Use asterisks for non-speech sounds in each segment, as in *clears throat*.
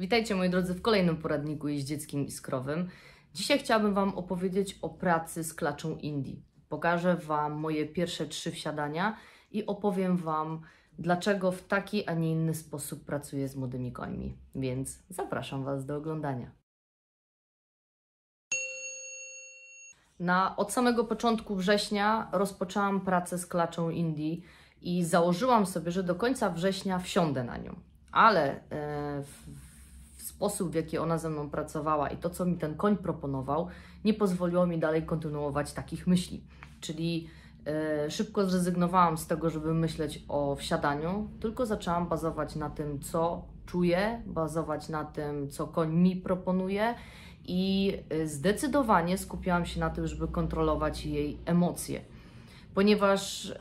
Witajcie moi drodzy w kolejnym poradniku jeździeckim i skrowym. Dzisiaj chciałabym Wam opowiedzieć o pracy z klaczą Indii. Pokażę Wam moje pierwsze trzy wsiadania i opowiem Wam, dlaczego w taki, a nie inny sposób pracuję z młodymi końmi. Więc zapraszam Was do oglądania. Na, od samego początku września rozpoczęłam pracę z klaczą Indii i założyłam sobie, że do końca września wsiądę na nią. Ale yy, sposób, w jaki ona ze mną pracowała i to, co mi ten koń proponował, nie pozwoliło mi dalej kontynuować takich myśli. Czyli e, szybko zrezygnowałam z tego, żeby myśleć o wsiadaniu, tylko zaczęłam bazować na tym, co czuję, bazować na tym, co koń mi proponuje i e, zdecydowanie skupiałam się na tym, żeby kontrolować jej emocje ponieważ e,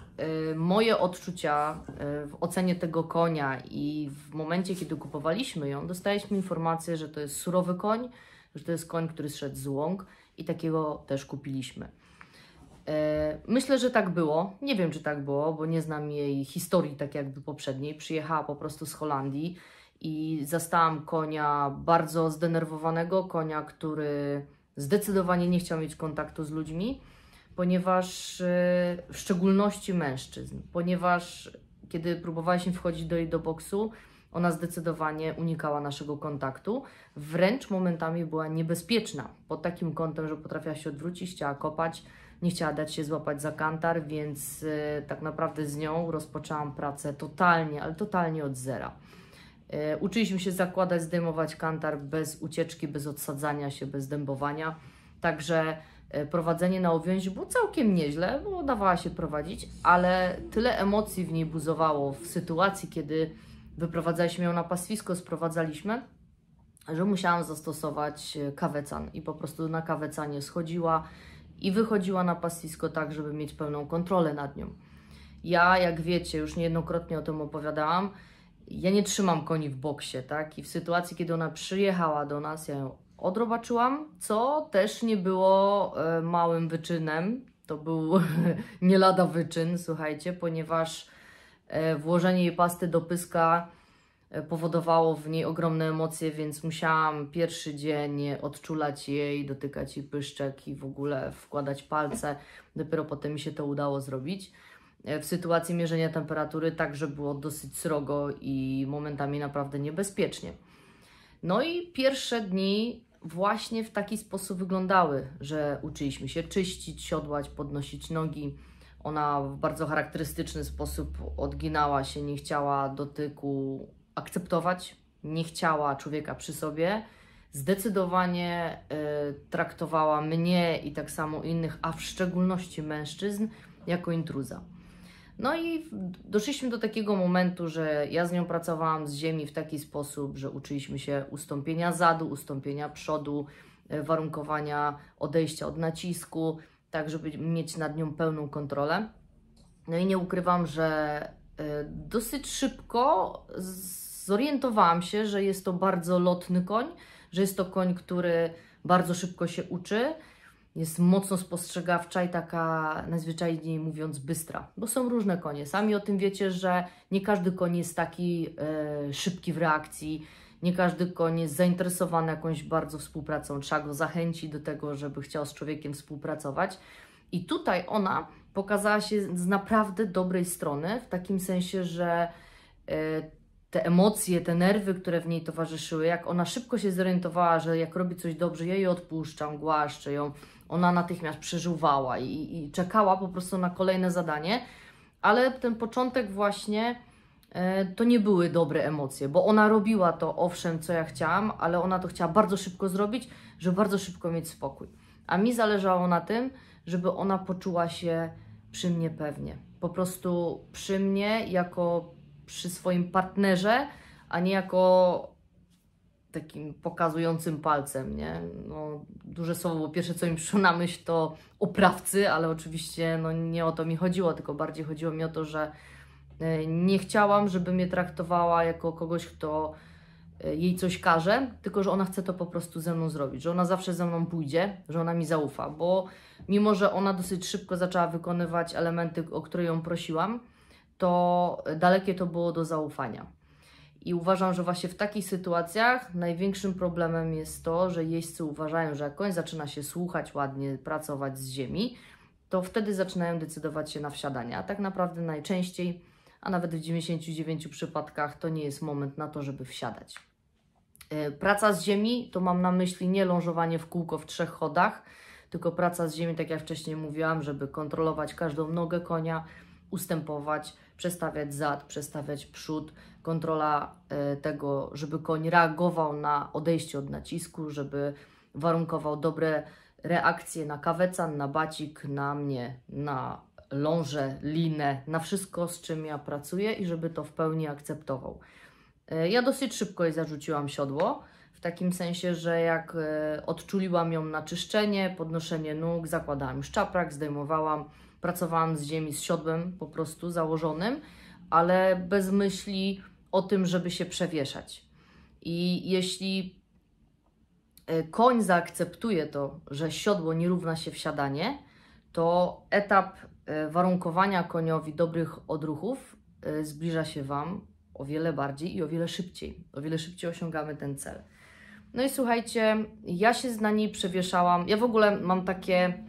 moje odczucia e, w ocenie tego konia i w momencie, kiedy kupowaliśmy ją, dostaliśmy informację, że to jest surowy koń, że to jest koń, który zszedł z łąk i takiego też kupiliśmy. E, myślę, że tak było. Nie wiem, czy tak było, bo nie znam jej historii tak jakby poprzedniej. Przyjechała po prostu z Holandii i zastałam konia bardzo zdenerwowanego, konia, który zdecydowanie nie chciał mieć kontaktu z ludźmi ponieważ e, w szczególności mężczyzn, ponieważ kiedy próbowaliśmy wchodzić do jej do boksu, ona zdecydowanie unikała naszego kontaktu, wręcz momentami była niebezpieczna pod takim kątem, że potrafiła się odwrócić, chciała kopać, nie chciała dać się złapać za kantar, więc e, tak naprawdę z nią rozpoczęłam pracę totalnie, ale totalnie od zera. E, uczyliśmy się zakładać, zdejmować kantar bez ucieczki, bez odsadzania się, bez dębowania. Także E, prowadzenie na uwięzi było całkiem nieźle, bo dawała się prowadzić, ale tyle emocji w niej buzowało w sytuacji, kiedy wyprowadzaliśmy ją na paswisko, sprowadzaliśmy, że musiałam zastosować e, kawecan i po prostu na kawecanie schodziła i wychodziła na paswisko tak, żeby mieć pełną kontrolę nad nią. Ja, jak wiecie, już niejednokrotnie o tym opowiadałam, ja nie trzymam koni w boksie, tak? I w sytuacji, kiedy ona przyjechała do nas, ja ją odrobaczyłam, co też nie było e, małym wyczynem. To był *laughs* nie lada wyczyn, słuchajcie, ponieważ e, włożenie jej pasty do pyska e, powodowało w niej ogromne emocje, więc musiałam pierwszy dzień odczulać jej, dotykać jej pyszczek i w ogóle wkładać palce. Dopiero potem mi się to udało zrobić. W sytuacji mierzenia temperatury także było dosyć srogo i momentami naprawdę niebezpiecznie. No i pierwsze dni właśnie w taki sposób wyglądały, że uczyliśmy się czyścić, siodłać, podnosić nogi. Ona w bardzo charakterystyczny sposób odginała się, nie chciała dotyku akceptować, nie chciała człowieka przy sobie. Zdecydowanie y, traktowała mnie i tak samo innych, a w szczególności mężczyzn, jako intruza. No i doszliśmy do takiego momentu, że ja z nią pracowałam z ziemi w taki sposób, że uczyliśmy się ustąpienia zadu, ustąpienia przodu, e, warunkowania odejścia od nacisku, tak żeby mieć nad nią pełną kontrolę. No i nie ukrywam, że e, dosyć szybko zorientowałam się, że jest to bardzo lotny koń, że jest to koń, który bardzo szybko się uczy, jest mocno spostrzegawcza i taka najzwyczajniej mówiąc bystra, bo są różne konie. Sami o tym wiecie, że nie każdy koń jest taki e, szybki w reakcji, nie każdy koń jest zainteresowany jakąś bardzo współpracą, trzeba go zachęcić do tego, żeby chciał z człowiekiem współpracować. I tutaj ona pokazała się z naprawdę dobrej strony, w takim sensie, że e, te emocje, te nerwy, które w niej towarzyszyły, jak ona szybko się zorientowała, że jak robi coś dobrze, ja jej odpuszczam, głaszczę ją, ona natychmiast przeżuwała i, i czekała po prostu na kolejne zadanie, ale ten początek właśnie e, to nie były dobre emocje, bo ona robiła to owszem, co ja chciałam, ale ona to chciała bardzo szybko zrobić, żeby bardzo szybko mieć spokój. A mi zależało na tym, żeby ona poczuła się przy mnie pewnie. Po prostu przy mnie jako przy swoim partnerze, a nie jako takim pokazującym palcem, nie? No, duże słowo, bo pierwsze co mi przyszło na myśl to oprawcy, ale oczywiście no, nie o to mi chodziło, tylko bardziej chodziło mi o to, że e, nie chciałam, żeby mnie traktowała jako kogoś, kto e, jej coś każe, tylko że ona chce to po prostu ze mną zrobić, że ona zawsze ze mną pójdzie, że ona mi zaufa, bo mimo, że ona dosyć szybko zaczęła wykonywać elementy, o które ją prosiłam, to dalekie to było do zaufania. I uważam, że właśnie w takich sytuacjach największym problemem jest to, że jeźdźcy uważają, że jak koń zaczyna się słuchać ładnie, pracować z ziemi, to wtedy zaczynają decydować się na wsiadanie. A tak naprawdę najczęściej, a nawet w 99 przypadkach, to nie jest moment na to, żeby wsiadać. E, praca z ziemi to mam na myśli nie lążowanie w kółko w trzech chodach, tylko praca z ziemi, tak jak wcześniej mówiłam, żeby kontrolować każdą nogę konia, ustępować przestawiać zad, przestawiać przód, kontrola e, tego, żeby koń reagował na odejście od nacisku, żeby warunkował dobre reakcje na kawecan, na bacik, na mnie, na ląże, linę, na wszystko, z czym ja pracuję i żeby to w pełni akceptował. E, ja dosyć szybko jej zarzuciłam siodło, w takim sensie, że jak e, odczuliłam ją na czyszczenie, podnoszenie nóg, zakładałam szczaprak, zdejmowałam, Pracowałam z ziemi, z siodłem po prostu założonym, ale bez myśli o tym, żeby się przewieszać. I jeśli e, koń zaakceptuje to, że siodło nie równa się wsiadanie, to etap e, warunkowania koniowi dobrych odruchów e, zbliża się Wam o wiele bardziej i o wiele szybciej. O wiele szybciej osiągamy ten cel. No i słuchajcie, ja się na niej przewieszałam. Ja w ogóle mam takie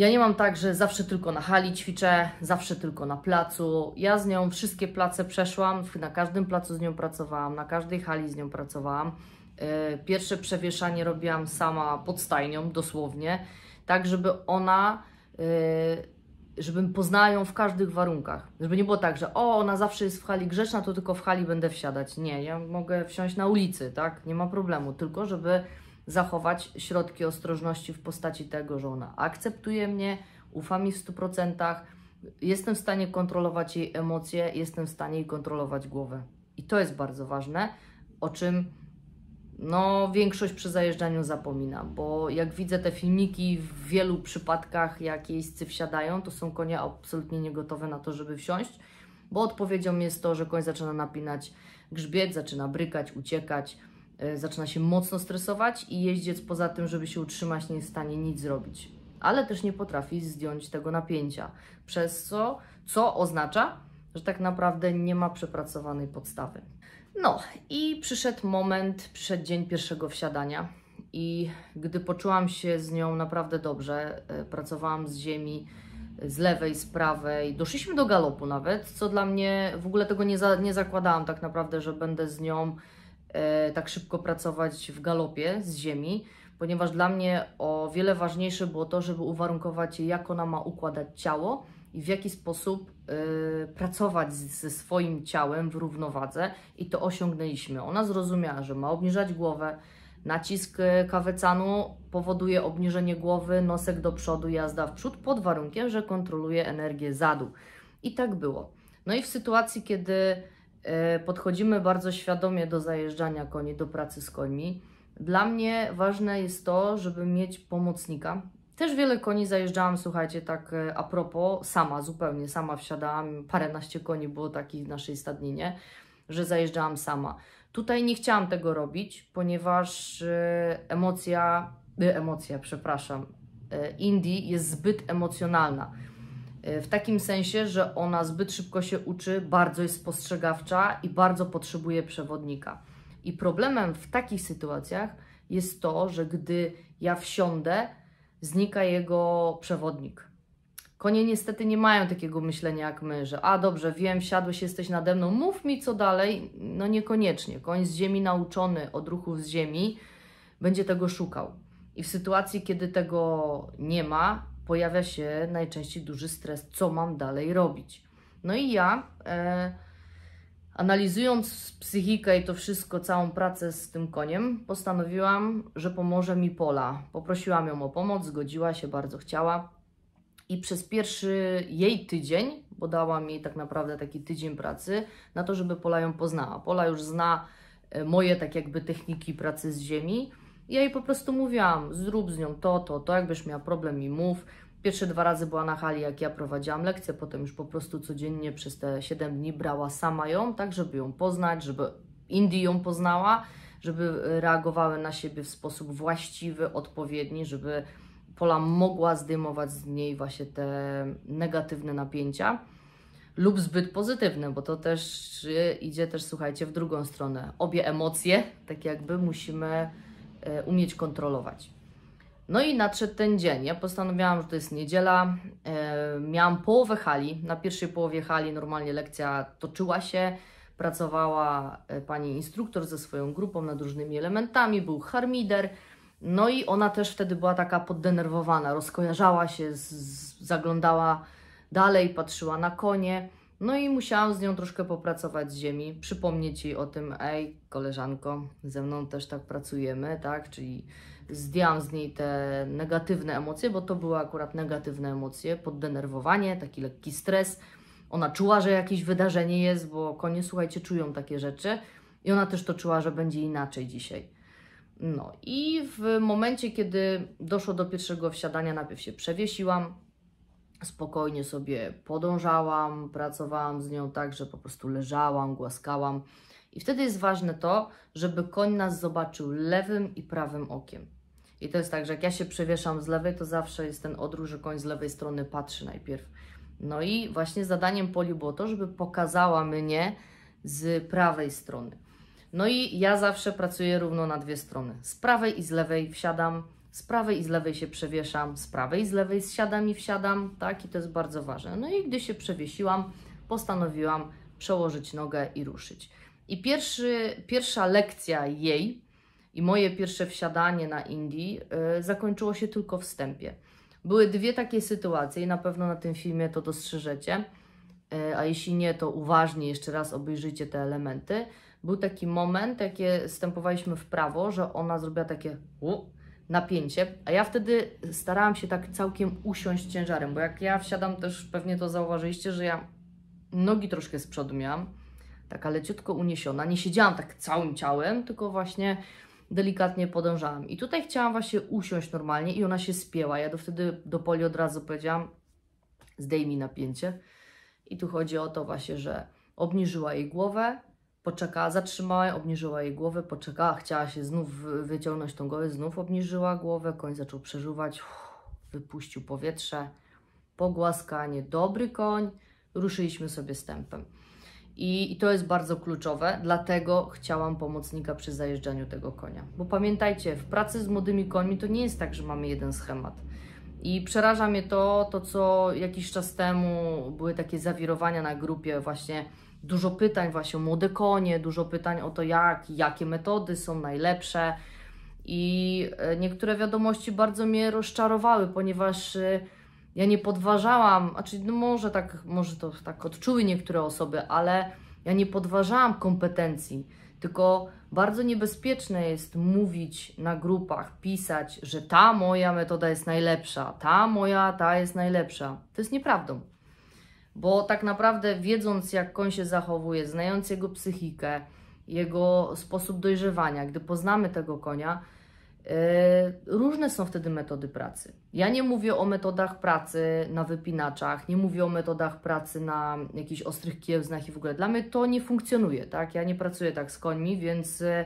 ja nie mam tak, że zawsze tylko na hali ćwiczę, zawsze tylko na placu. Ja z nią wszystkie place przeszłam, na każdym placu z nią pracowałam, na każdej hali z nią pracowałam. E, pierwsze przewieszanie robiłam sama pod stajnią, dosłownie, tak żeby ona, e, żebym poznała ją w każdych warunkach. Żeby nie było tak, że o, ona zawsze jest w hali grzeczna, to tylko w hali będę wsiadać. Nie, ja mogę wsiąść na ulicy, tak? Nie ma problemu, tylko żeby zachować środki ostrożności w postaci tego, że ona akceptuje mnie, ufa mi w 100%, jestem w stanie kontrolować jej emocje, jestem w stanie jej kontrolować głowę. I to jest bardzo ważne, o czym no, większość przy zajeżdżaniu zapomina, bo jak widzę te filmiki, w wielu przypadkach, jak jeźdźcy wsiadają, to są konie absolutnie niegotowe na to, żeby wsiąść, bo odpowiedzią jest to, że koń zaczyna napinać grzbiet, zaczyna brykać, uciekać, Y, zaczyna się mocno stresować i jeździec poza tym, żeby się utrzymać, nie jest w stanie nic zrobić. Ale też nie potrafi zdjąć tego napięcia, przez co, co oznacza, że tak naprawdę nie ma przepracowanej podstawy. No i przyszedł moment, przed dzień pierwszego wsiadania i gdy poczułam się z nią naprawdę dobrze, y, pracowałam z ziemi, y, z lewej, z prawej, doszliśmy do galopu nawet, co dla mnie, w ogóle tego nie, za, nie zakładałam tak naprawdę, że będę z nią E, tak szybko pracować w galopie z ziemi, ponieważ dla mnie o wiele ważniejsze było to, żeby uwarunkować, jak ona ma układać ciało i w jaki sposób e, pracować ze swoim ciałem w równowadze, i to osiągnęliśmy. Ona zrozumiała, że ma obniżać głowę. Nacisk e, kawecanu powoduje obniżenie głowy, nosek do przodu, jazda w przód, pod warunkiem, że kontroluje energię zadu. I tak było. No i w sytuacji, kiedy E, podchodzimy bardzo świadomie do zajeżdżania koni, do pracy z końmi. Dla mnie ważne jest to, żeby mieć pomocnika. Też wiele koni zajeżdżałam, słuchajcie, tak e, a propos, sama, zupełnie sama wsiadałam, paręnaście koni było takich w naszej stadninie, że zajeżdżałam sama. Tutaj nie chciałam tego robić, ponieważ e, emocja, emocja, przepraszam, Indii jest zbyt emocjonalna. E, w takim sensie, że ona zbyt szybko się uczy, bardzo jest spostrzegawcza i bardzo potrzebuje przewodnika. I problemem w takich sytuacjach jest to, że gdy ja wsiądę, znika jego przewodnik. Konie niestety nie mają takiego myślenia jak my, że a dobrze, wiem, siadłeś, jesteś nade mną, mów mi co dalej. No niekoniecznie. Koń z ziemi nauczony od ruchów z ziemi będzie tego szukał. I w sytuacji, kiedy tego nie ma, pojawia się najczęściej duży stres, co mam dalej robić. No i ja, e, analizując psychikę i to wszystko, całą pracę z tym koniem, postanowiłam, że pomoże mi Pola. Poprosiłam ją o pomoc, zgodziła się, bardzo chciała. I przez pierwszy jej tydzień, bo dałam jej tak naprawdę taki tydzień pracy, na to, żeby Pola ją poznała. Pola już zna e, moje tak jakby techniki pracy z ziemi ja jej po prostu mówiłam, zrób z nią to, to, to, jakbyś miała problem i mów. Pierwsze dwa razy była na hali, jak ja prowadziłam lekcję, potem już po prostu codziennie przez te 7 dni brała sama ją, tak żeby ją poznać, żeby Indii ją poznała, żeby reagowały na siebie w sposób właściwy, odpowiedni, żeby Pola mogła zdejmować z niej właśnie te negatywne napięcia lub zbyt pozytywne, bo to też idzie też, słuchajcie, w drugą stronę. Obie emocje, tak jakby musimy E, umieć kontrolować. No i nadszedł ten dzień. Ja postanowiłam, że to jest niedziela. E, miałam połowę hali. Na pierwszej połowie hali normalnie lekcja toczyła się. Pracowała e, pani instruktor ze swoją grupą nad różnymi elementami. Był harmider. No i ona też wtedy była taka poddenerwowana. Rozkojarzała się, zaglądała dalej, patrzyła na konie. No i musiałam z nią troszkę popracować z ziemi, przypomnieć jej o tym, ej, koleżanko, ze mną też tak pracujemy, tak? Czyli zdjęłam z niej te negatywne emocje, bo to były akurat negatywne emocje, poddenerwowanie, taki lekki stres. Ona czuła, że jakieś wydarzenie jest, bo konie, słuchajcie, czują takie rzeczy i ona też to czuła, że będzie inaczej dzisiaj. No i w momencie, kiedy doszło do pierwszego wsiadania, najpierw się przewiesiłam, spokojnie sobie podążałam, pracowałam z nią tak, że po prostu leżałam, głaskałam. I wtedy jest ważne to, żeby koń nas zobaczył lewym i prawym okiem. I to jest tak, że jak ja się przewieszam z lewej, to zawsze jest ten odruch, że koń z lewej strony patrzy najpierw. No i właśnie zadaniem Poli było to, żeby pokazała mnie z prawej strony. No i ja zawsze pracuję równo na dwie strony. Z prawej i z lewej wsiadam, z prawej i z lewej się przewieszam, z prawej i z lewej zsiadam i wsiadam, tak? I to jest bardzo ważne. No i gdy się przewiesiłam, postanowiłam przełożyć nogę i ruszyć. I pierwszy, pierwsza lekcja jej i moje pierwsze wsiadanie na Indii yy, zakończyło się tylko wstępie. Były dwie takie sytuacje i na pewno na tym filmie to dostrzeżecie, yy, a jeśli nie, to uważnie jeszcze raz obejrzyjcie te elementy. Był taki moment, jakie stępowaliśmy w prawo, że ona zrobiła takie napięcie, a ja wtedy starałam się tak całkiem usiąść ciężarem, bo jak ja wsiadam też, pewnie to zauważyliście, że ja nogi troszkę z przodu miałam, taka leciutko uniesiona, nie siedziałam tak całym ciałem, tylko właśnie delikatnie podążałam. I tutaj chciałam właśnie usiąść normalnie i ona się spięła. Ja do wtedy do Poli od razu powiedziałam, zdejmij napięcie. I tu chodzi o to właśnie, że obniżyła jej głowę, poczekała, zatrzymała, obniżyła jej głowę, poczekała, chciała się znów wyciągnąć tą głowę, znów obniżyła głowę, koń zaczął przeżuwać, wypuścił powietrze, pogłaskanie, dobry koń, ruszyliśmy sobie stępem. I, I, to jest bardzo kluczowe, dlatego chciałam pomocnika przy zajeżdżaniu tego konia. Bo pamiętajcie, w pracy z młodymi końmi to nie jest tak, że mamy jeden schemat. I przeraża mnie to, to co jakiś czas temu były takie zawirowania na grupie właśnie Dużo pytań właśnie o młode konie, dużo pytań o to, jak, jakie metody są najlepsze. I e, niektóre wiadomości bardzo mnie rozczarowały, ponieważ e, ja nie podważałam, znaczy no może tak, może to tak odczuły niektóre osoby, ale ja nie podważałam kompetencji, tylko bardzo niebezpieczne jest mówić na grupach, pisać, że ta moja metoda jest najlepsza, ta moja, ta jest najlepsza. To jest nieprawdą. Bo tak naprawdę, wiedząc jak koń się zachowuje, znając jego psychikę, jego sposób dojrzewania, gdy poznamy tego konia, yy, różne są wtedy metody pracy. Ja nie mówię o metodach pracy na wypinaczach, nie mówię o metodach pracy na jakichś ostrych kiełznach i w ogóle. Dla mnie to nie funkcjonuje, tak? Ja nie pracuję tak z końmi, więc. Yy,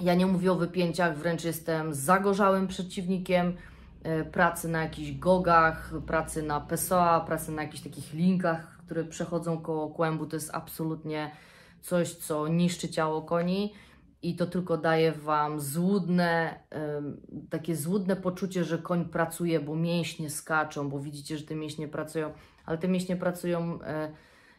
ja nie mówię o wypięciach, wręcz jestem zagorzałym przeciwnikiem E, pracy na jakichś gogach, pracy na PSOA, pracy na jakichś takich linkach, które przechodzą koło kłębu, to jest absolutnie coś, co niszczy ciało koni i to tylko daje Wam złudne, takie złudne poczucie, że koń pracuje, bo mięśnie skaczą, bo widzicie, że te mięśnie pracują, ale te mięśnie pracują, e,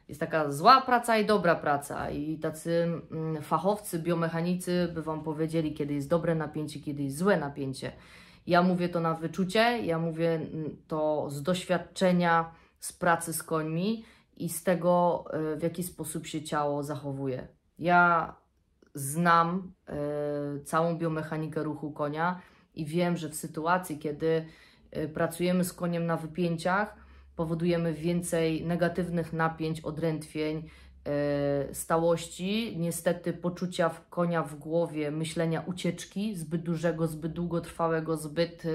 jest taka zła praca i dobra praca i tacy mm, fachowcy, biomechanicy by Wam powiedzieli, kiedy jest dobre napięcie, kiedy jest złe napięcie. Ja mówię to na wyczucie, ja mówię mm, to z doświadczenia, z pracy z końmi i z tego, e, w jaki sposób się ciało zachowuje. Ja znam e, całą biomechanikę ruchu konia i wiem, że w sytuacji, kiedy e, pracujemy z koniem na wypięciach, powodujemy więcej negatywnych napięć, odrętwień, E, stałości, niestety poczucia w konia w głowie, myślenia ucieczki, zbyt dużego, zbyt długotrwałego, zbyt e,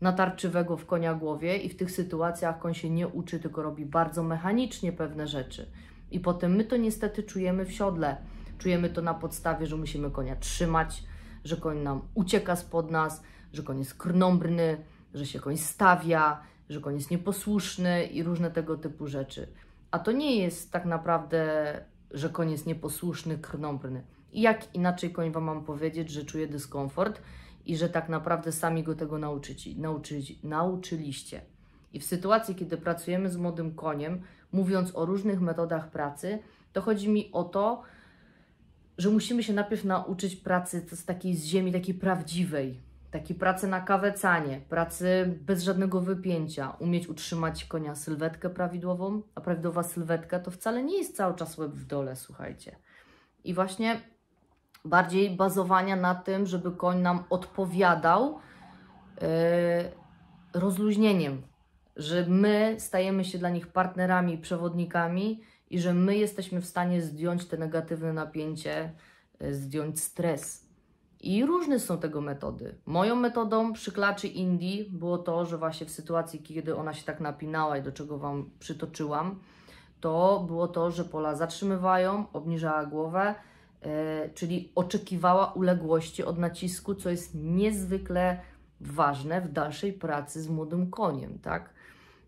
natarczywego w konia głowie i w tych sytuacjach koń się nie uczy, tylko robi bardzo mechanicznie pewne rzeczy. I potem my to niestety czujemy w siodle. Czujemy to na podstawie, że musimy konia trzymać, że koń nam ucieka spod nas, że koń jest krnąbrny, że się koń stawia, że koń jest nieposłuszny i różne tego typu rzeczy. A to nie jest tak naprawdę, że koń jest nieposłuszny, krnąbrny. I jak inaczej koń Wam mam powiedzieć, że czuje dyskomfort i że tak naprawdę sami go tego nauczyci, nauczyci, nauczyliście. I w sytuacji, kiedy pracujemy z młodym koniem, mówiąc o różnych metodach pracy, to chodzi mi o to, że musimy się najpierw nauczyć pracy z takiej z ziemi, takiej prawdziwej, takiej pracy na kawecanie, pracy bez żadnego wypięcia, umieć utrzymać konia sylwetkę prawidłową, a prawidłowa sylwetka to wcale nie jest cały czas łeb w dole, słuchajcie. I właśnie bardziej bazowania na tym, żeby koń nam odpowiadał yy, rozluźnieniem, że my stajemy się dla nich partnerami, przewodnikami i że my jesteśmy w stanie zdjąć te negatywne napięcie, yy, zdjąć stres i różne są tego metody. Moją metodą klaczy Indii było to, że właśnie w sytuacji, kiedy ona się tak napinała i do czego Wam przytoczyłam, to było to, że pola zatrzymywają, obniżała głowę, yy, czyli oczekiwała uległości od nacisku, co jest niezwykle ważne w dalszej pracy z młodym koniem, tak?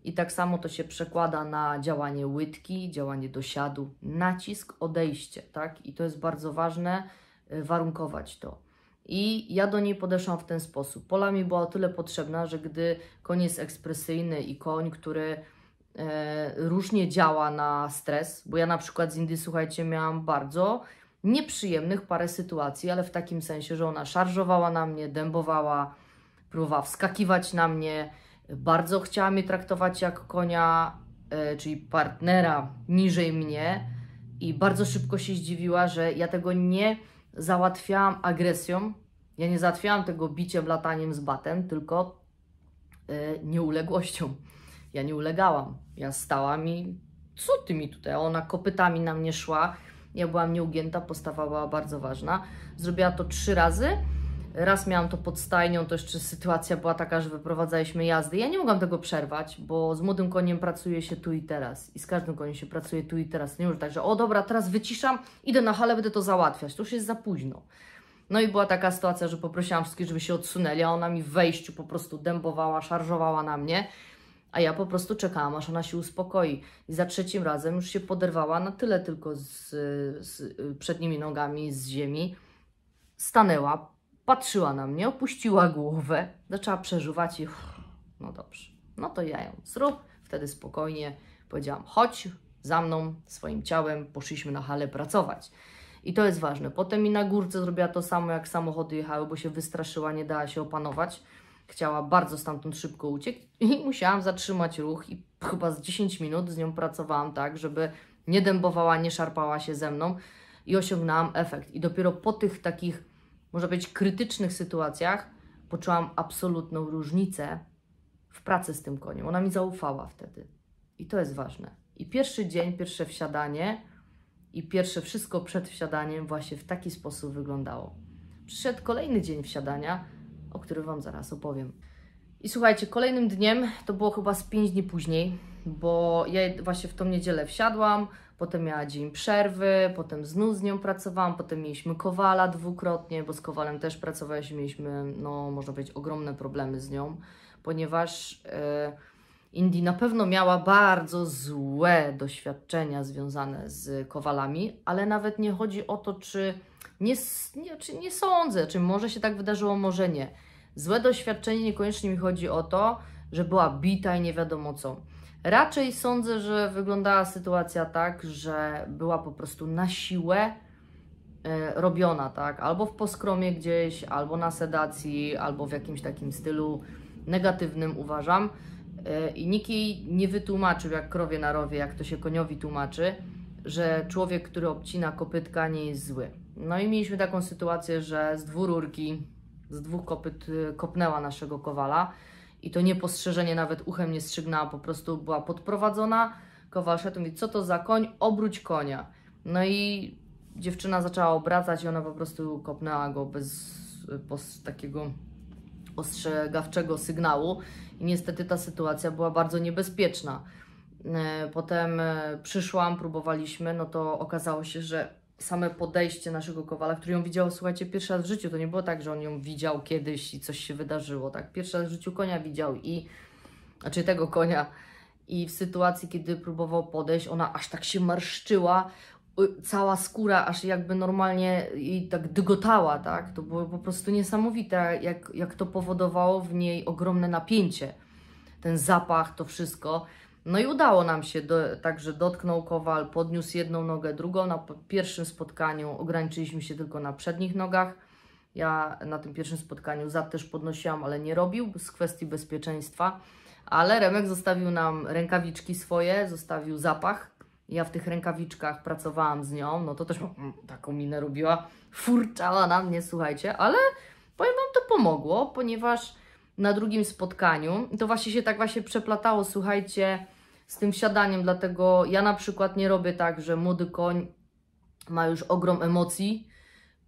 I tak samo to się przekłada na działanie łydki, działanie dosiadu, nacisk, odejście, tak? I to jest bardzo ważne, e, warunkować to. I ja do niej podeszłam w ten sposób. Pola mi była o tyle potrzebna, że gdy koń jest ekspresyjny i koń, który e, różnie działa na stres, bo ja na przykład z Indy, słuchajcie, miałam bardzo nieprzyjemnych parę sytuacji, ale w takim sensie, że ona szarżowała na mnie, dębowała, próbowała wskakiwać na mnie, bardzo chciała mnie traktować jak konia, e, czyli partnera niżej mnie i bardzo szybko się zdziwiła, że ja tego nie załatwiałam agresją. Ja nie załatwiałam tego biciem, lataniem z batem, tylko yy, nieuległością. Ja nie ulegałam. Ja stałam i co ty mi tutaj? Ona kopytami na mnie szła. Ja byłam nieugięta, postawa była bardzo ważna. Zrobiła to trzy razy. Raz miałam to pod stajnią, to jeszcze sytuacja była taka, że wyprowadzaliśmy jazdy. Ja nie mogłam tego przerwać, bo z młodym koniem pracuje się tu i teraz. I z każdym koniem się pracuje tu i teraz. Nie no już tak, że o dobra, teraz wyciszam, idę na halę, będę to załatwiać. To już jest za późno. No i była taka sytuacja, że poprosiłam wszystkich, żeby się odsunęli, a ona mi w wejściu po prostu dębowała, szarżowała na mnie. A ja po prostu czekałam, aż ona się uspokoi. I za trzecim razem już się poderwała na tyle tylko z, z y, przednimi nogami z ziemi. Stanęła, Patrzyła na mnie, opuściła głowę, zaczęła przeżuwać i no dobrze, no to ja ją zrób. Wtedy spokojnie powiedziałam, chodź za mną, swoim ciałem, poszliśmy na halę pracować. I to jest ważne. Potem mi na górce zrobiła to samo, jak samochody jechały, bo się wystraszyła, nie dała się opanować. Chciała bardzo stamtąd szybko uciec i *laughs* musiałam zatrzymać ruch i chyba z 10 minut z nią pracowałam tak, żeby nie dębowała, nie szarpała się ze mną i osiągnęłam efekt. I dopiero po tych takich może być krytycznych sytuacjach, poczułam absolutną różnicę w pracy z tym koniem. Ona mi zaufała wtedy. I to jest ważne. I pierwszy dzień, pierwsze wsiadanie i pierwsze wszystko przed wsiadaniem właśnie w taki sposób wyglądało. Przyszedł kolejny dzień wsiadania, o którym Wam zaraz opowiem. I słuchajcie, kolejnym dniem, to było chyba z 5 dni później, bo ja właśnie w tą niedzielę wsiadłam, potem miała dzień przerwy, potem znów z nią pracowałam, potem mieliśmy Kowala dwukrotnie, bo z Kowalem też pracowaliśmy, mieliśmy, no można powiedzieć, ogromne problemy z nią, ponieważ e, Indy na pewno miała bardzo złe doświadczenia związane z Kowalami, ale nawet nie chodzi o to, czy nie, nie, czy nie sądzę, czy może się tak wydarzyło, może nie. Złe doświadczenie niekoniecznie mi chodzi o to, że była bita i nie wiadomo co Raczej sądzę, że wyglądała sytuacja tak, że była po prostu na siłę e, robiona, tak? Albo w poskromie gdzieś, albo na sedacji, albo w jakimś takim stylu negatywnym uważam. E, I nikt jej nie wytłumaczył, jak krowie na rowie, jak to się koniowi tłumaczy, że człowiek, który obcina kopytka, nie jest zły. No i mieliśmy taką sytuację, że z rurki z dwóch kopyt e, kopnęła naszego kowala. I to niepostrzeżenie nawet uchem nie strzygnęła, po prostu była podprowadzona. Kowal szedł mówi, co to za koń? Obróć konia. No i dziewczyna zaczęła obracać i ona po prostu kopnęła go bez takiego ostrzegawczego sygnału. I niestety ta sytuacja była bardzo niebezpieczna. E, potem e, przyszłam, próbowaliśmy, no to okazało się, że same podejście naszego Kowala, który ją widział, słuchajcie, pierwszy raz w życiu. To nie było tak, że on ją widział kiedyś i coś się wydarzyło, tak? Pierwszy raz w życiu konia widział i... Znaczy tego konia. I w sytuacji, kiedy próbował podejść, ona aż tak się marszczyła, cała skóra aż jakby normalnie i tak dygotała, tak? To było po prostu niesamowite, jak, jak to powodowało w niej ogromne napięcie. Ten zapach, to wszystko. No i udało nam się, do, także dotknął kowal, podniósł jedną nogę, drugą. Na pierwszym spotkaniu ograniczyliśmy się tylko na przednich nogach. Ja na tym pierwszym spotkaniu zad też podnosiłam, ale nie robił z kwestii bezpieczeństwa. Ale Remek zostawił nam rękawiczki swoje, zostawił zapach. Ja w tych rękawiczkach pracowałam z nią, no to też mm, taką minę robiła, furczała na mnie, słuchajcie, ale powiem Wam, to pomogło, ponieważ na drugim spotkaniu, to właśnie się tak właśnie przeplatało, słuchajcie, z tym siadaniem, dlatego ja na przykład nie robię tak, że młody koń ma już ogrom emocji,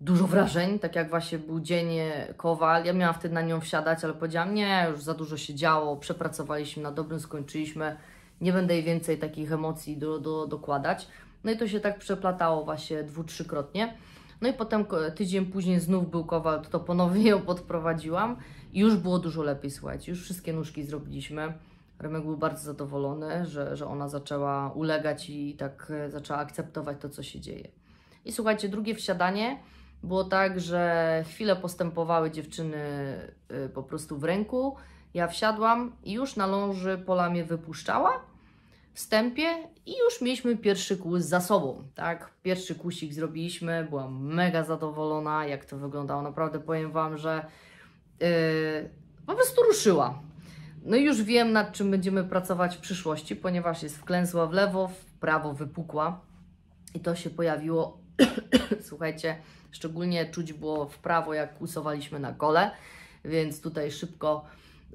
dużo wrażeń, tak jak właśnie był dzień e, Kowal. Ja miałam wtedy na nią wsiadać, ale powiedziałam, nie, już za dużo się działo, przepracowaliśmy na dobrym, skończyliśmy, nie będę jej więcej takich emocji do, do, dokładać. No i to się tak przeplatało właśnie dwu, trzykrotnie. No i potem e, tydzień później znów był Kowal, to ponownie ją podprowadziłam i już było dużo lepiej, słuchajcie, już wszystkie nóżki zrobiliśmy. Remek był bardzo zadowolony, że, że ona zaczęła ulegać i tak e, zaczęła akceptować to, co się dzieje. I słuchajcie, drugie wsiadanie było tak, że chwilę postępowały dziewczyny e, po prostu w ręku. Ja wsiadłam i już na ląży pola mnie wypuszczała wstępie i już mieliśmy pierwszy kłus za sobą, tak? Pierwszy kusik zrobiliśmy, byłam mega zadowolona, jak to wyglądało. Naprawdę powiem Wam, że yy, po prostu ruszyła. No i już wiem, nad czym będziemy pracować w przyszłości, ponieważ jest wklęsła w lewo, w prawo wypukła i to się pojawiło, *clears throat* słuchajcie, szczególnie czuć było w prawo, jak usowaliśmy na kole, więc tutaj szybko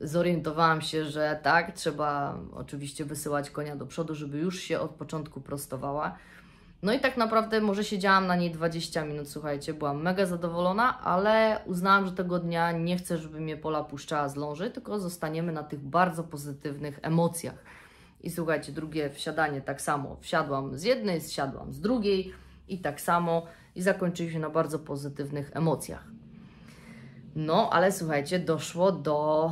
zorientowałam się, że tak, trzeba oczywiście wysyłać konia do przodu, żeby już się od początku prostowała. No i tak naprawdę może siedziałam na niej 20 minut, słuchajcie, byłam mega zadowolona, ale uznałam, że tego dnia nie chcę, żeby mnie Pola puszczała z ląży, tylko zostaniemy na tych bardzo pozytywnych emocjach. I słuchajcie, drugie wsiadanie tak samo. Wsiadłam z jednej, zsiadłam z drugiej i tak samo i zakończyliśmy na bardzo pozytywnych emocjach. No, ale słuchajcie, doszło do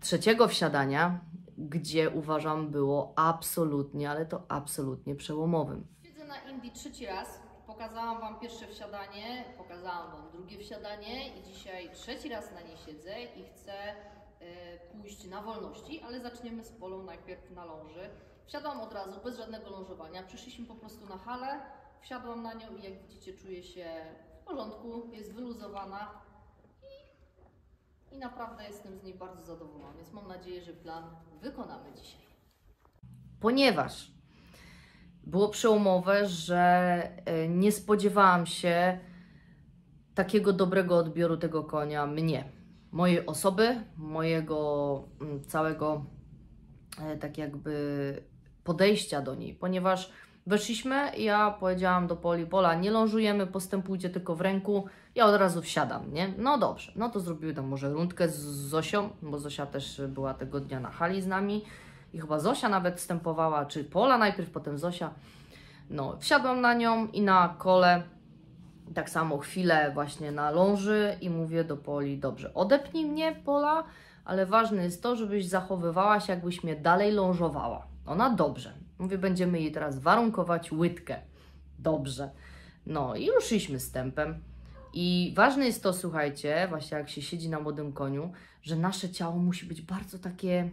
trzeciego wsiadania, gdzie uważam było absolutnie, ale to absolutnie przełomowym na Indii trzeci raz. Pokazałam Wam pierwsze wsiadanie, pokazałam Wam drugie wsiadanie i dzisiaj trzeci raz na niej siedzę i chcę e, pójść na wolności, ale zaczniemy z polą najpierw na ląży. Wsiadłam od razu, bez żadnego lążowania, przyszliśmy po prostu na halę, wsiadłam na nią i jak widzicie czuję się w porządku, jest wyluzowana i, i naprawdę jestem z niej bardzo zadowolona, więc mam nadzieję, że plan wykonamy dzisiaj. Ponieważ było przełomowe, że e, nie spodziewałam się takiego dobrego odbioru tego konia mnie, mojej osoby, mojego mm, całego e, tak jakby podejścia do niej, ponieważ weszliśmy i ja powiedziałam do Poli, Pola, nie lążujemy, postępujcie tylko w ręku, ja od razu wsiadam, nie? No dobrze, no to zrobiły tam może rundkę z Zosią, bo Zosia też była tego dnia na hali z nami, i chyba Zosia nawet wstępowała, czy Pola najpierw, potem Zosia. No, wsiadłam na nią i na kole tak samo chwilę właśnie na ląży i mówię do Poli, dobrze, odepnij mnie Pola, ale ważne jest to, żebyś zachowywała się jakbyś mnie dalej lążowała. Ona dobrze. Mówię, będziemy jej teraz warunkować łydkę. Dobrze. No i ruszyliśmy z tempem. I ważne jest to, słuchajcie, właśnie jak się siedzi na młodym koniu, że nasze ciało musi być bardzo takie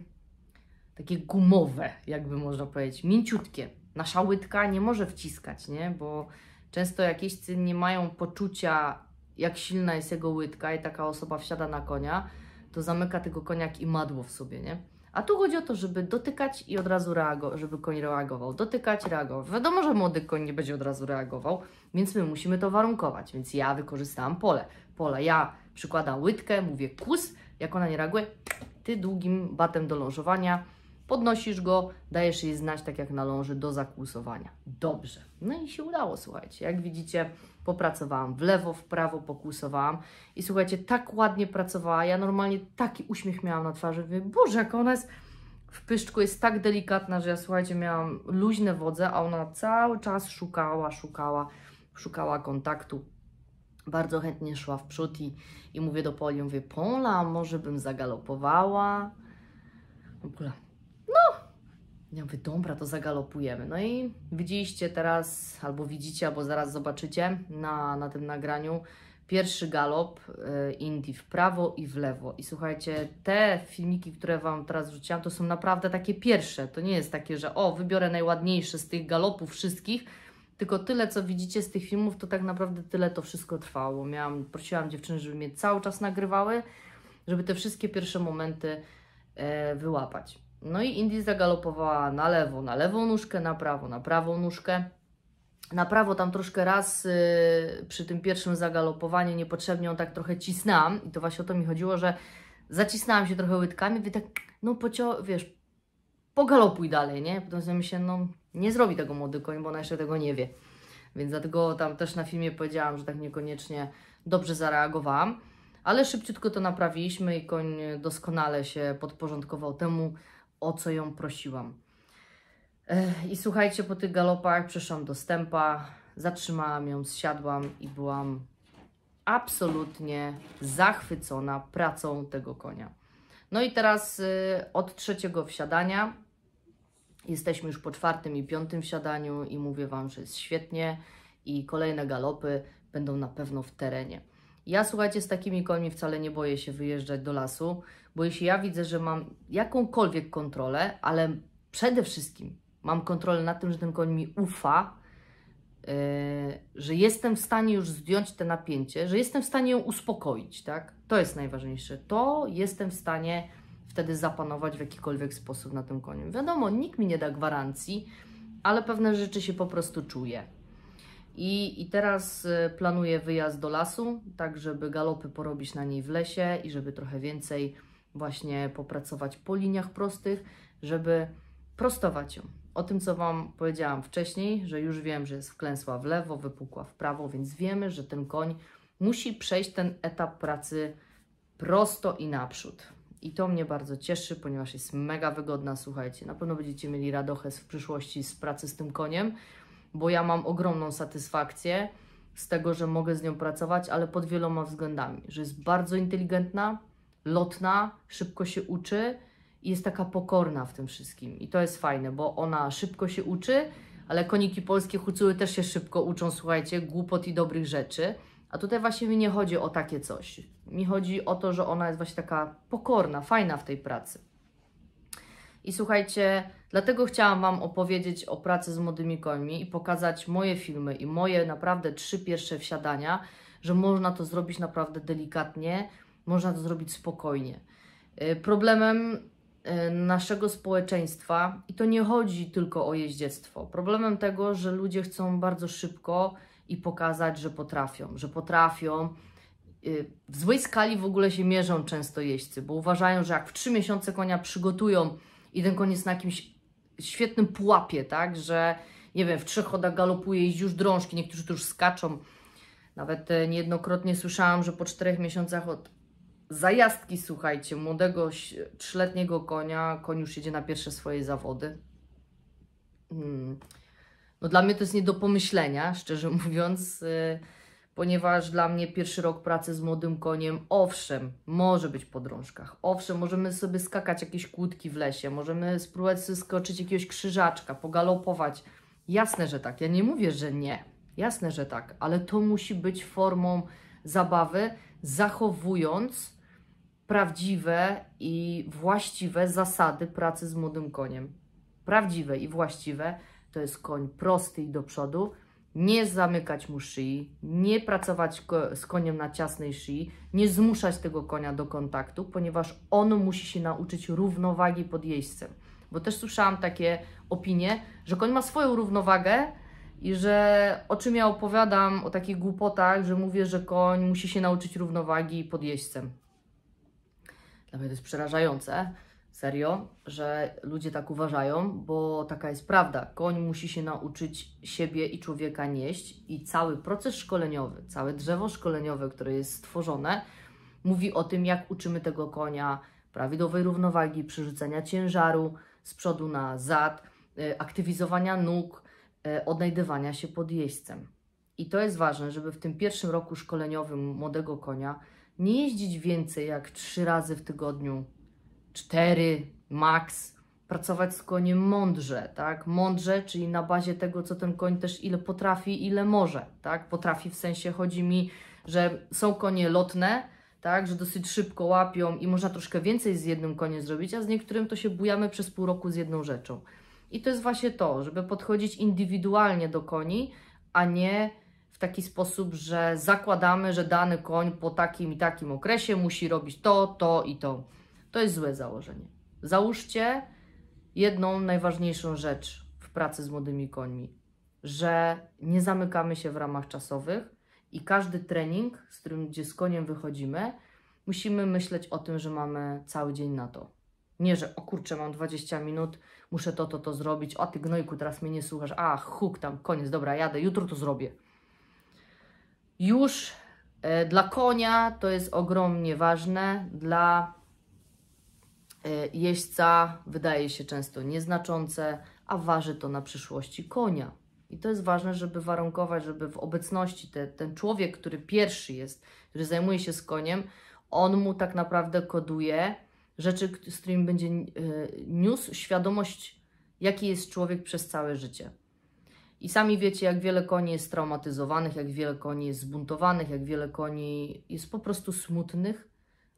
takie gumowe, jakby można powiedzieć, mięciutkie. Nasza łydka nie może wciskać, nie? Bo często jakieś nie mają poczucia, jak silna jest jego łydka i taka osoba wsiada na konia, to zamyka tego koniak i madło w sobie, nie? A tu chodzi o to, żeby dotykać i od razu reagować, żeby koń reagował. Dotykać, reagował. Wiadomo, że młody koń nie będzie od razu reagował, więc my musimy to warunkować. Więc ja wykorzystałam pole. Pole. Ja przykładam łydkę, mówię kus, jak ona nie reaguje, ty długim batem do lążowania podnosisz go, dajesz jej znać, tak jak należy do zakłusowania. Dobrze. No i się udało, słuchajcie. Jak widzicie, popracowałam w lewo, w prawo, pokłusowałam i słuchajcie, tak ładnie pracowała. Ja normalnie taki uśmiech miałam na twarzy. Mówię, Boże, jak ona jest w pyszczku, jest tak delikatna, że ja, słuchajcie, miałam luźne wodze, a ona cały czas szukała, szukała, szukała kontaktu bardzo chętnie szła w przód i, i mówię do Poli, mówię, Pola, może bym zagalopowała? Pola, ja mówię, dobra, to zagalopujemy. No i widzieliście teraz, albo widzicie, albo zaraz zobaczycie na, na tym nagraniu pierwszy galop e, Indii w prawo i w lewo. I słuchajcie, te filmiki, które Wam teraz rzuciłam, to są naprawdę takie pierwsze. To nie jest takie, że o, wybiorę najładniejsze z tych galopów wszystkich, tylko tyle, co widzicie z tych filmów, to tak naprawdę tyle to wszystko trwało. Miałam, prosiłam dziewczyny, żeby mnie cały czas nagrywały, żeby te wszystkie pierwsze momenty e, wyłapać. No i Indy zagalopowała na lewo, na lewą nóżkę, na prawo, na prawą nóżkę. Na prawo tam troszkę raz y, przy tym pierwszym zagalopowaniu niepotrzebnie ją tak trochę cisnęłam i to właśnie o to mi chodziło, że zacisnęłam się trochę łydkami, wy tak, no pocio, wiesz, pogalopuj dalej, nie? Potem sobie się, no nie zrobi tego młody koń, bo ona jeszcze tego nie wie. Więc dlatego tam też na filmie powiedziałam, że tak niekoniecznie dobrze zareagowałam, ale szybciutko to naprawiliśmy i koń doskonale się podporządkował temu, o co ją prosiłam. I słuchajcie, po tych galopach przeszłam do stępa, zatrzymałam ją, zsiadłam i byłam absolutnie zachwycona pracą tego konia. No i teraz y, od trzeciego wsiadania, jesteśmy już po czwartym i piątym wsiadaniu i mówię Wam, że jest świetnie i kolejne galopy będą na pewno w terenie. Ja słuchajcie, z takimi końmi wcale nie boję się wyjeżdżać do lasu, bo jeśli ja widzę, że mam jakąkolwiek kontrolę, ale przede wszystkim mam kontrolę nad tym, że ten koń mi ufa, yy, że jestem w stanie już zdjąć te napięcie, że jestem w stanie ją uspokoić, tak? To jest najważniejsze. To jestem w stanie wtedy zapanować w jakikolwiek sposób na tym koniu. Wiadomo, nikt mi nie da gwarancji, ale pewne rzeczy się po prostu czuję. I, I teraz y, planuję wyjazd do lasu, tak żeby galopy porobić na niej w lesie i żeby trochę więcej właśnie popracować po liniach prostych, żeby prostować ją. O tym, co Wam powiedziałam wcześniej, że już wiem, że jest wklęsła w lewo, wypukła w prawo, więc wiemy, że ten koń musi przejść ten etap pracy prosto i naprzód. I to mnie bardzo cieszy, ponieważ jest mega wygodna, słuchajcie. Na pewno będziecie mieli radochę w przyszłości z pracy z tym koniem bo ja mam ogromną satysfakcję z tego, że mogę z nią pracować, ale pod wieloma względami, że jest bardzo inteligentna, lotna, szybko się uczy i jest taka pokorna w tym wszystkim. I to jest fajne, bo ona szybko się uczy, ale koniki polskie hucuły też się szybko uczą, słuchajcie, głupot i dobrych rzeczy. A tutaj właśnie mi nie chodzi o takie coś. Mi chodzi o to, że ona jest właśnie taka pokorna, fajna w tej pracy. I słuchajcie, dlatego chciałam Wam opowiedzieć o pracy z młodymi końmi i pokazać moje filmy i moje naprawdę trzy pierwsze wsiadania, że można to zrobić naprawdę delikatnie, można to zrobić spokojnie. Y, problemem y, naszego społeczeństwa, i to nie chodzi tylko o jeździectwo, problemem tego, że ludzie chcą bardzo szybko i pokazać, że potrafią, że potrafią. Y, w złej skali w ogóle się mierzą często jeźdźcy, bo uważają, że jak w trzy miesiące konia przygotują i ten koniec na jakimś świetnym pułapie, tak, że nie wiem, w trzech chodach galopuje i już drążki, niektórzy tu już skaczą. Nawet e, niejednokrotnie słyszałam, że po czterech miesiącach od zajazdki, słuchajcie, młodego trzyletniego konia, koń już jedzie na pierwsze swoje zawody. Hmm. No dla mnie to jest nie do pomyślenia, szczerze *laughs* mówiąc. E, ponieważ dla mnie pierwszy rok pracy z młodym koniem, owszem, może być po drążkach, owszem, możemy sobie skakać jakieś kłódki w lesie, możemy spróbować sobie skoczyć jakiegoś krzyżaczka, pogalopować. Jasne, że tak, ja nie mówię, że nie, jasne, że tak, ale to musi być formą zabawy, zachowując prawdziwe i właściwe zasady pracy z młodym koniem. Prawdziwe i właściwe to jest koń prosty i do przodu, nie zamykać mu szyi, nie pracować z koniem na ciasnej szyi, nie zmuszać tego konia do kontaktu, ponieważ on musi się nauczyć równowagi pod jeźdźcem. Bo też słyszałam takie opinie, że koń ma swoją równowagę i że o czym ja opowiadam, o takich głupotach, że mówię, że koń musi się nauczyć równowagi pod jeźdźcem. Dla mnie to jest przerażające, Serio, że ludzie tak uważają, bo taka jest prawda. Koń musi się nauczyć siebie i człowieka nieść, i cały proces szkoleniowy, całe drzewo szkoleniowe, które jest stworzone, mówi o tym, jak uczymy tego konia prawidłowej równowagi, przerzucenia ciężaru z przodu na zad, e, aktywizowania nóg, e, odnajdywania się pod jeźdźcem. I to jest ważne, żeby w tym pierwszym roku szkoleniowym młodego konia nie jeździć więcej jak trzy razy w tygodniu 4 max, pracować z koniem mądrze, tak? Mądrze, czyli na bazie tego, co ten koń też ile potrafi, ile może, tak? Potrafi w sensie chodzi mi, że są konie lotne, tak? Że dosyć szybko łapią i można troszkę więcej z jednym koniem zrobić, a z niektórym to się bujamy przez pół roku z jedną rzeczą. I to jest właśnie to, żeby podchodzić indywidualnie do koni, a nie w taki sposób, że zakładamy, że dany koń po takim i takim okresie musi robić to, to i to. To jest złe założenie. Załóżcie jedną najważniejszą rzecz w pracy z młodymi końmi, że nie zamykamy się w ramach czasowych i każdy trening, z którym gdzie z koniem wychodzimy, musimy myśleć o tym, że mamy cały dzień na to. Nie, że o kurczę, mam 20 minut, muszę to, to, to zrobić, o ty gnojku, teraz mnie nie słuchasz, a huk tam, koniec, dobra, jadę, jutro to zrobię. Już e, dla konia to jest ogromnie ważne, dla E, jeźdźca wydaje się często nieznaczące, a waży to na przyszłości konia. I to jest ważne, żeby warunkować, żeby w obecności te, ten człowiek, który pierwszy jest, który zajmuje się z koniem, on mu tak naprawdę koduje rzeczy, z którymi będzie e, niósł świadomość, jaki jest człowiek przez całe życie. I sami wiecie, jak wiele koni jest traumatyzowanych, jak wiele koni jest zbuntowanych, jak wiele koni jest po prostu smutnych,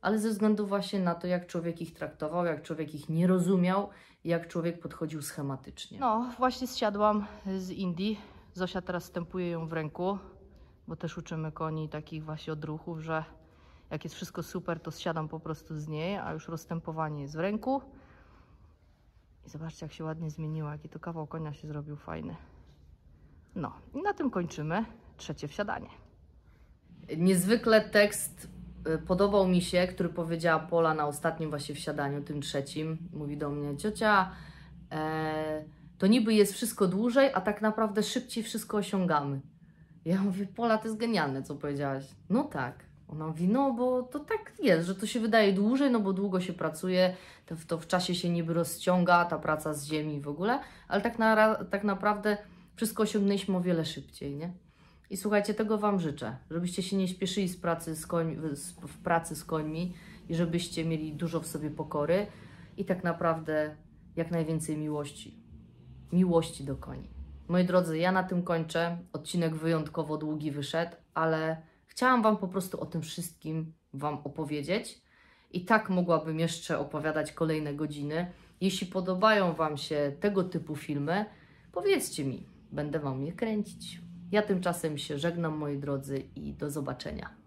ale ze względu właśnie na to, jak człowiek ich traktował, jak człowiek ich nie rozumiał, jak człowiek podchodził schematycznie. No, właśnie zsiadłam z Indii. Zosia teraz stępuje ją w ręku, bo też uczymy koni takich właśnie odruchów, że jak jest wszystko super, to zsiadam po prostu z niej, a już rozstępowanie jest w ręku. I zobaczcie, jak się ładnie zmieniła, jaki to kawał konia się zrobił fajny. No, i na tym kończymy trzecie wsiadanie. Niezwykle tekst Y, podobał mi się, który powiedziała Pola na ostatnim właśnie wsiadaniu, tym trzecim. Mówi do mnie, ciocia, e, to niby jest wszystko dłużej, a tak naprawdę szybciej wszystko osiągamy. Ja mówię, Pola, to jest genialne, co powiedziałaś. No tak. Ona mówi, no bo to tak jest, że to się wydaje dłużej, no bo długo się pracuje, to, to w czasie się niby rozciąga ta praca z ziemi w ogóle, ale tak, na, tak naprawdę wszystko osiągnęliśmy o wiele szybciej, nie? I słuchajcie, tego Wam życzę, żebyście się nie śpieszyli z pracy z koń, z, w pracy z końmi i żebyście mieli dużo w sobie pokory i tak naprawdę jak najwięcej miłości. Miłości do koni. Moi drodzy, ja na tym kończę. Odcinek wyjątkowo długi wyszedł, ale chciałam Wam po prostu o tym wszystkim Wam opowiedzieć. I tak mogłabym jeszcze opowiadać kolejne godziny. Jeśli podobają Wam się tego typu filmy, powiedzcie mi, będę Wam je kręcić. Ja tymczasem się żegnam, moi drodzy, i do zobaczenia.